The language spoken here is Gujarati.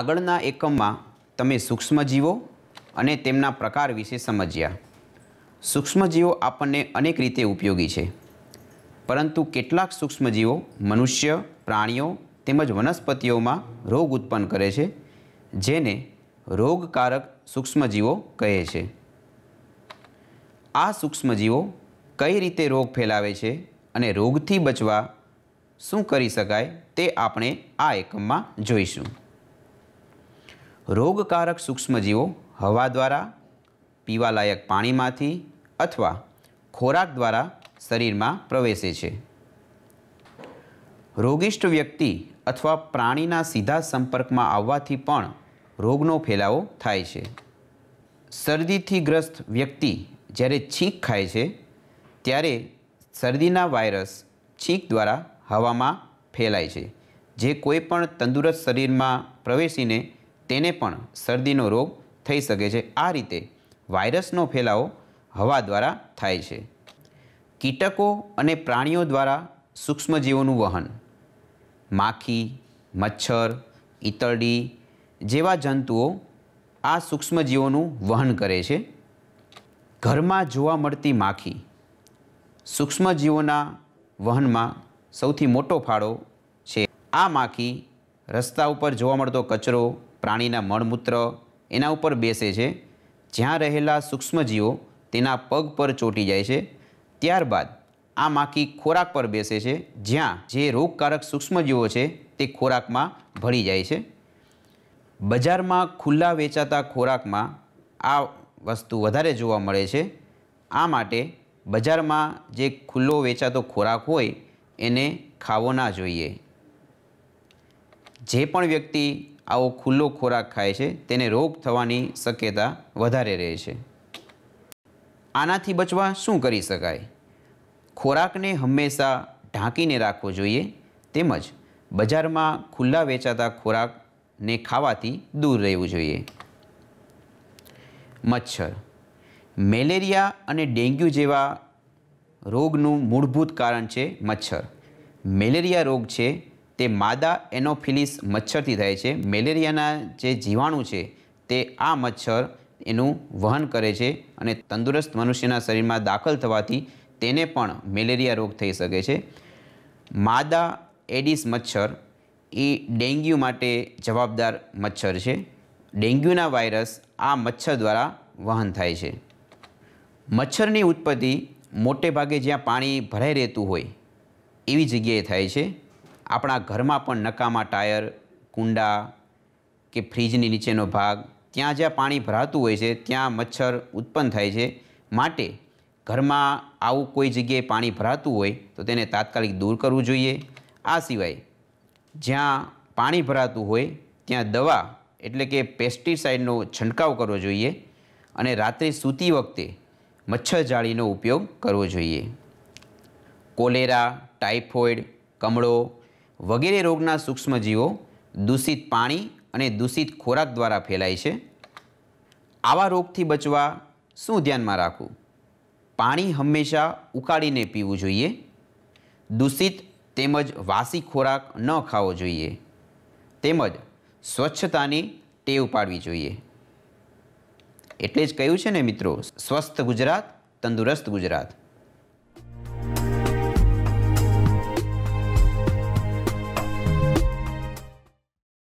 આગળના એકમમાં તમે સૂક્ષ્મજીવો અને તેમના પ્રકાર વિશે સમજ્યા સૂક્ષ્મજીવો આપણને અનેક રીતે ઉપયોગી છે પરંતુ કેટલાક સૂક્ષ્મજીવો મનુષ્ય પ્રાણીઓ તેમજ વનસ્પતિઓમાં રોગ ઉત્પન્ન કરે છે જેને રોગકારક સૂક્ષ્મજીવો કહે છે આ સૂક્ષ્મજીવો કઈ રીતે રોગ ફેલાવે છે અને રોગથી બચવા શું કરી શકાય તે આપણે આ એકમમાં જોઈશું રોગકારક સૂક્ષ્મજીવો હવા દ્વારા પીવાલાયક પાણીમાંથી અથવા ખોરાક દ્વારા શરીરમાં પ્રવેશે છે રોગિષ્ટ વ્યક્તિ અથવા પ્રાણીના સીધા સંપર્કમાં આવવાથી પણ રોગનો ફેલાવો થાય છે શરદીથી ગ્રસ્ત વ્યક્તિ જ્યારે છીંક ખાય છે ત્યારે શરદીના વાયરસ છીંક દ્વારા હવામાં ફેલાય છે જે કોઈપણ તંદુરસ્ત શરીરમાં પ્રવેશીને તેને પણ શરદીનો રોગ થઈ શકે છે આ રીતે વાયરસનો ફેલાવો હવા દ્વારા થાય છે કીટકો અને પ્રાણીઓ દ્વારા સૂક્ષ્મજીવોનું વહન માખી મચ્છર ઈતરડી જેવા જંતુઓ આ સૂક્ષ્મજીવોનું વહન કરે છે ઘરમાં જોવા મળતી માખી સૂક્ષ્મજીવોના વહનમાં સૌથી મોટો ફાળો છે આ માખી રસ્તા ઉપર જોવા મળતો કચરો પ્રાણીના મળમૂત્ર એના ઉપર બેસે છે જ્યાં રહેલા સૂક્ષ્મજીવો તેના પગ પર ચોંટી જાય છે ત્યારબાદ આ માખી ખોરાક પર બેસે છે જ્યાં જે રોગકારક સૂક્ષ્મજીવો છે તે ખોરાકમાં ભળી જાય છે બજારમાં ખુલ્લા વેચાતા ખોરાકમાં આ વસ્તુ વધારે જોવા મળે છે આ માટે બજારમાં જે ખુલ્લો વેચાતો ખોરાક હોય એને ખાવો ના જોઈએ જે પણ વ્યક્તિ આવો ખુલ્લો ખોરાક ખાય છે તેને રોગ થવાની શક્યતા વધારે રહે છે આનાથી બચવા શું કરી શકાય ખોરાકને હંમેશા ઢાંકીને રાખવો જોઈએ તેમજ બજારમાં ખુલ્લા વેચાતા ખોરાકને ખાવાથી દૂર રહેવું જોઈએ મચ્છર મેલેરિયા અને ડેન્ગ્યુ જેવા રોગનું મૂળભૂત કારણ છે મચ્છર મેલેરિયા રોગ છે તે માદા એનોફિલિસ મચ્છરથી થાય છે મેલેરિયાના જે જીવાણુ છે તે આ મચ્છર એનું વહન કરે છે અને તંદુરસ્ત મનુષ્યના શરીરમાં દાખલ થવાથી તેને પણ મેલેરિયા રોગ થઈ શકે છે માદા એડિસ મચ્છર એ ડેન્ગ્યુ માટે જવાબદાર મચ્છર છે ડેન્ગ્યુના વાયરસ આ મચ્છર દ્વારા વહન થાય છે મચ્છરની ઉત્પત્તિ મોટે ભાગે જ્યાં પાણી ભરાઈ રહેતું હોય એવી જગ્યાએ થાય છે આપણા ઘરમાં પણ નકામા ટાયર કુંડા કે ફ્રીજની નીચેનો ભાગ ત્યાં જ્યાં પાણી ભરાતું હોય છે ત્યાં મચ્છર ઉત્પન્ન થાય છે માટે ઘરમાં આવું કોઈ જગ્યાએ પાણી ભરાતું હોય તો તેને તાત્કાલિક દૂર કરવું જોઈએ આ સિવાય જ્યાં પાણી ભરાતું હોય ત્યાં દવા એટલે કે પેસ્ટિસાઇડનો છંટકાવ કરવો જોઈએ અને રાત્રે સૂતી વખતે મચ્છર જાળીનો ઉપયોગ કરવો જોઈએ કોલેરા ટાઇફોઇડ કમળો વગેરે રોગના સૂક્ષ્મજીવો દૂષિત પાણી અને દૂષિત ખોરાક દ્વારા ફેલાય છે આવા રોગથી બચવા શું ધ્યાનમાં રાખવું પાણી હંમેશા ઉકાળીને પીવું જોઈએ દૂષિત તેમજ વાસી ખોરાક ન ખાવો જોઈએ તેમજ સ્વચ્છતાની ટેવ પાડવી જોઈએ એટલે જ કહ્યું છે ને મિત્રો સ્વસ્થ ગુજરાત તંદુરસ્ત ગુજરાત